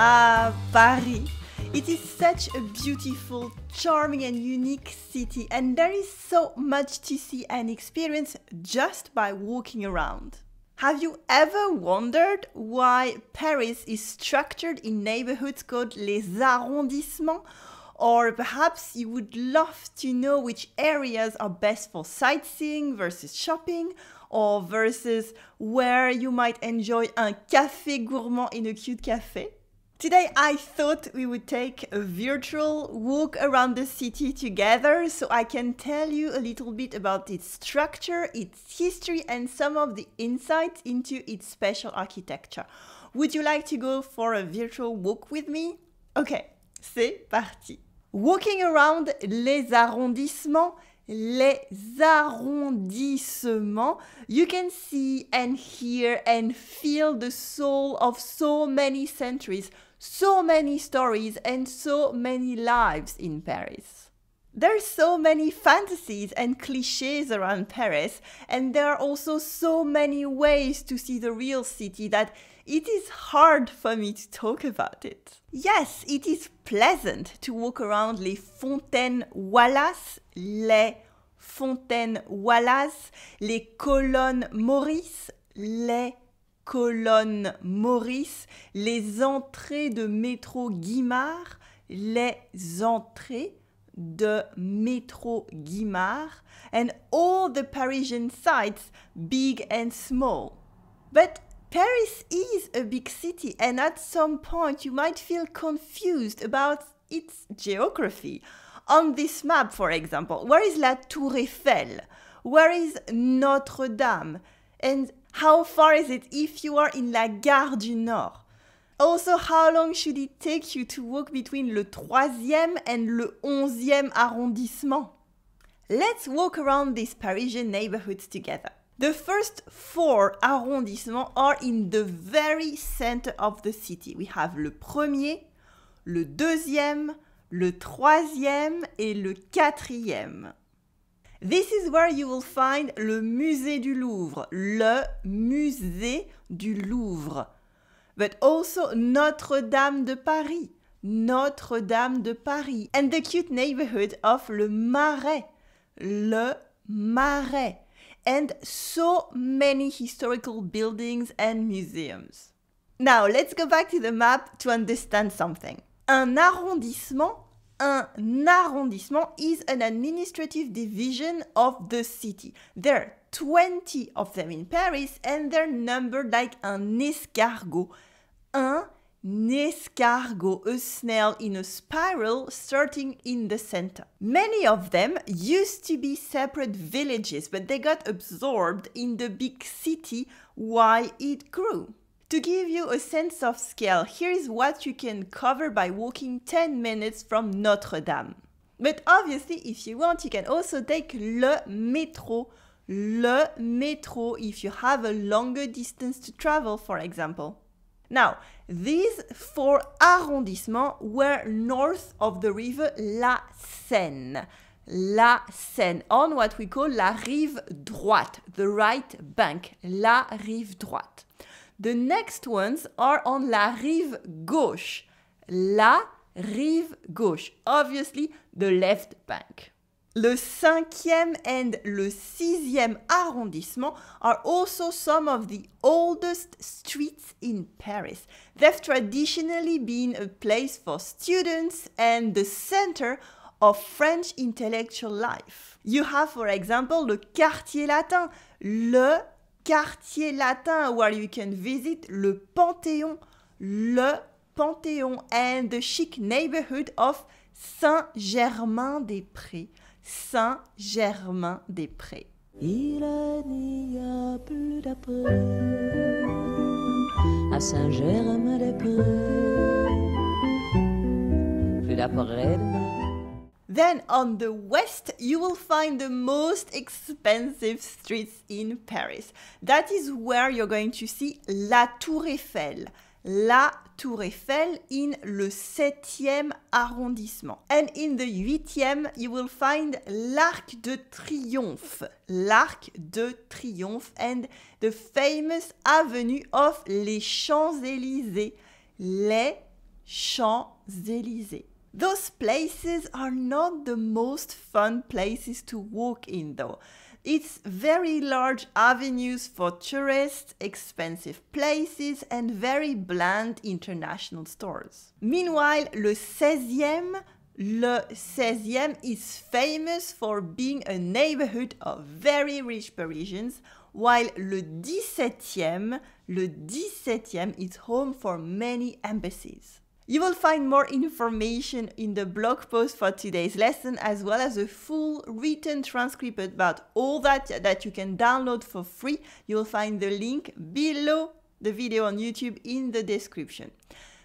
Ah, Paris. It is such a beautiful, charming, and unique city, and there is so much to see and experience just by walking around. Have you ever wondered why Paris is structured in neighborhoods called les arrondissements? Or perhaps you would love to know which areas are best for sightseeing versus shopping, or versus where you might enjoy a café gourmand in a cute café? Today, I thought we would take a virtual walk around the city together so I can tell you a little bit about its structure, its history, and some of the insights into its special architecture. Would you like to go for a virtual walk with me? Okay, c'est parti. Walking around les arrondissements, les arrondissements. You can see and hear and feel the soul of so many centuries so many stories and so many lives in Paris. There are so many fantasies and cliches around Paris, and there are also so many ways to see the real city that it is hard for me to talk about it. Yes, it is pleasant to walk around Les Fontaines Wallace, Les Fontaines Wallace, Les Colonnes Maurice, Les colonne Maurice, les entrées de métro Guimard, les entrées de métro Guimard, and all the Parisian sites, big and small. But Paris is a big city, and at some point you might feel confused about its geography. On this map, for example, where is La Tour Eiffel? Where is Notre Dame? And how far is it if you are in la gare du Nord? Also, how long should it take you to walk between le 3e and le 11e arrondissement? Let's walk around these Parisian neighborhoods together. The first four arrondissements are in the very center of the city. We have le premier, le deuxième, le troisième et le quatrième. This is where you will find le musée du Louvre, le musée du Louvre. But also Notre-Dame de Paris, Notre-Dame de Paris. And the cute neighborhood of le Marais, le Marais. And so many historical buildings and museums. Now, let's go back to the map to understand something. Un arrondissement un arrondissement is an administrative division of the city. There are 20 of them in Paris and they're numbered like an escargot. Un escargot, a snail in a spiral starting in the center. Many of them used to be separate villages, but they got absorbed in the big city while it grew. To give you a sense of scale, here is what you can cover by walking 10 minutes from Notre Dame. But obviously, if you want, you can also take le métro. Le métro if you have a longer distance to travel, for example. Now, these four arrondissements were north of the river La Seine. La Seine, on what we call la rive droite, the right bank, la rive droite. The next ones are on la rive gauche. La rive gauche. Obviously, the left bank. Le cinquième and le sixième arrondissement are also some of the oldest streets in Paris. They've traditionally been a place for students and the center of French intellectual life. You have, for example, le quartier latin, le quartier latin where you can visit le Panthéon, le Panthéon and the chic neighborhood of Saint-Germain-des-Prés. Saint-Germain-des-Prés. Il n'y a plus d'après à Saint-Germain-des-Prés. Plus d'après Then on the west, you will find the most expensive streets in Paris. That is where you're going to see La Tour Eiffel. La Tour Eiffel in le 7e arrondissement. And in the 8e, you will find l'Arc de Triomphe. L'Arc de Triomphe and the famous avenue of les Champs-Élysées. Les Champs-Élysées. Those places are not the most fun places to walk in though. It's very large avenues for tourists, expensive places, and very bland international stores. Meanwhile, le 16e Le 16e is famous for being a neighborhood of very rich Parisians, while le 17e, le 17e is home for many embassies. You will find more information in the blog post for today's lesson, as well as a full written transcript about all that that you can download for free. You'll find the link below the video on YouTube in the description.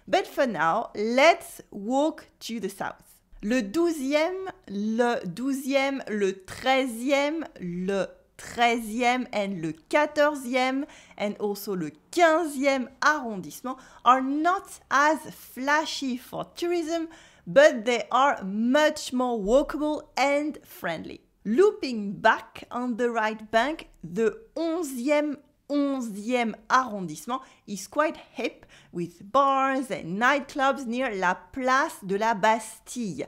But for now, let's walk to the south. Le douzième, le douzième, le treizième, le 13e and le 14e and also le 15e arrondissement are not as flashy for tourism, but they are much more walkable and friendly. Looping back on the right bank, the 11e 11 arrondissement is quite hip with bars and nightclubs near la place de la Bastille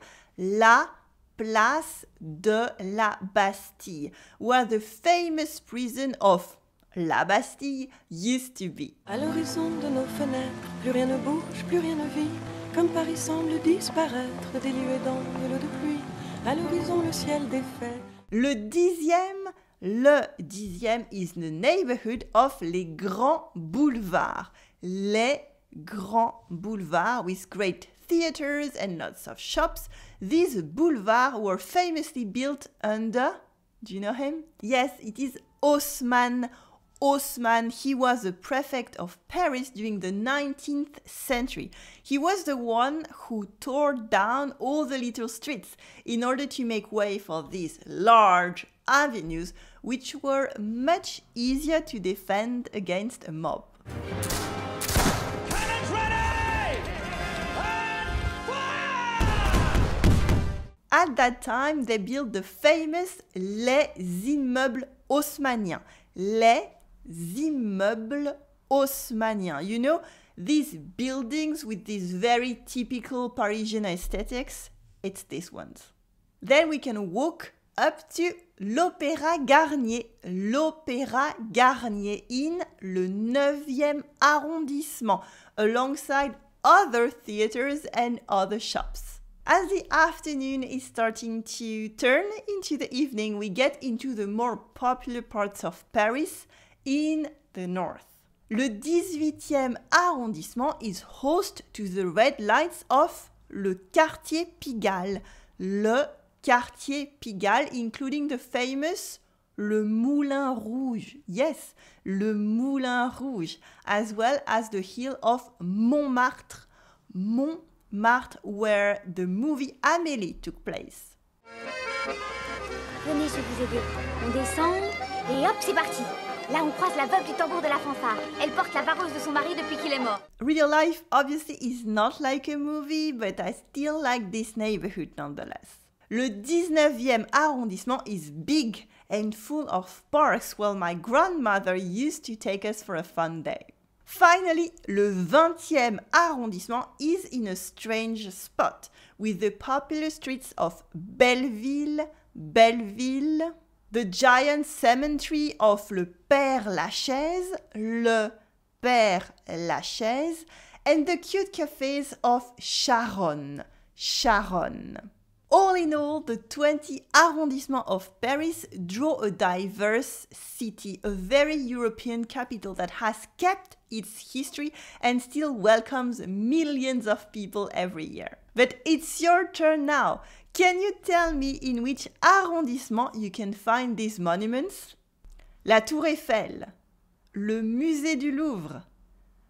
place de la Bastille, where the famous prison of la Bastille used to be. À l'horizon de nos fenêtres, plus rien ne bouge, plus rien ne vit, comme Paris semble disparaître, dans d'angles de pluie. À l'horizon, le ciel défait. Le dixième, le dixième is the neighborhood of les grands boulevards. Les grands boulevards with great theaters and lots of shops, These boulevards were famously built under, do you know him? Yes, it is Haussmann. Haussmann, he was the prefect of Paris during the 19th century. He was the one who tore down all the little streets in order to make way for these large avenues, which were much easier to defend against a mob. At that time, they built the famous les immeubles haussmanniens. Les immeubles haussmanniens. You know, these buildings with these very typical Parisian aesthetics, it's these ones. Then we can walk up to l'Opéra Garnier. L'Opéra Garnier in le 9e arrondissement, alongside other theaters and other shops. As the afternoon is starting to turn into the evening, we get into the more popular parts of Paris in the north. Le 18e arrondissement is host to the red lights of le quartier Pigalle. Le quartier Pigalle, including the famous Le Moulin Rouge. Yes, Le Moulin Rouge, as well as the hill of Montmartre. Montmartre. mart where the movie Amélie took place. Venez, je vous aider. On descend et hop, c'est parti. Là, on croise la veuve du tambour de la fanfare. Elle porte la vareuse de son mari depuis qu'il est mort. Real life obviously is not like a movie, but I still like this neighborhood nonetheless. Le 19e arrondissement is big and full of parks where my grandmother used to take us for a fun day. Finally, le 20e arrondissement is in a strange spot with the popular streets of Belleville, Belleville, the giant cemetery of Le Père Lachaise, Le Père Lachaise, and the cute cafes of Charonne, Charonne. All in all, the 20 arrondissements of Paris draw a diverse city, a very European capital that has kept its history and still welcomes millions of people every year. But it's your turn now. Can you tell me in which arrondissement you can find these monuments? La Tour Eiffel, le Musée du Louvre,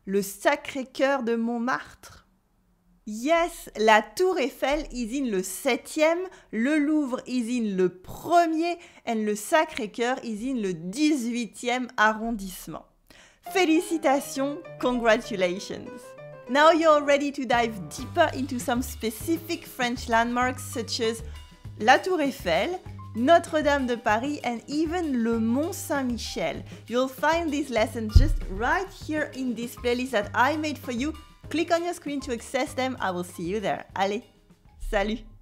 le Sacré-Cœur de Montmartre, Yes, la Tour Eiffel is in le septième, le Louvre is in le premier, et le Sacré-Cœur is in le 18e arrondissement. Félicitations, congratulations! Now you're ready to dive deeper into some specific French landmarks such as la Tour Eiffel, Notre-Dame de Paris, and even le Mont Saint-Michel. You'll find this lesson just right here in this playlist that I made for you Click on your screen to access them. I will see you there. Allez, salut